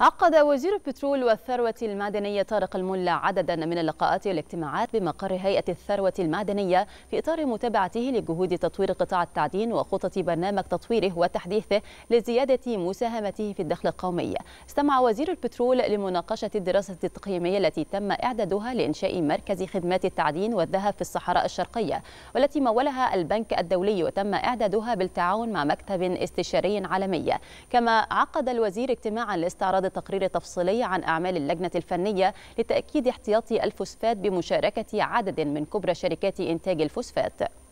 عقد وزير البترول والثروة المعدنية طارق الملا عددا من اللقاءات والاجتماعات بمقر هيئة الثروة المعدنية في إطار متابعته لجهود تطوير قطاع التعدين وخطط برنامج تطويره وتحديثه لزيادة مساهمته في الدخل القومي. استمع وزير البترول لمناقشة الدراسة التقييمية التي تم إعدادها لإنشاء مركز خدمات التعدين والذهب في الصحراء الشرقية والتي مولها البنك الدولي وتم إعدادها بالتعاون مع مكتب استشاري عالمي. كما عقد الوزير اجتماعا لاستعراض إعداد تقرير تفصيلي عن أعمال اللجنة الفنية لتأكيد احتياطي الفوسفات بمشاركة عدد من كبرى شركات إنتاج الفوسفات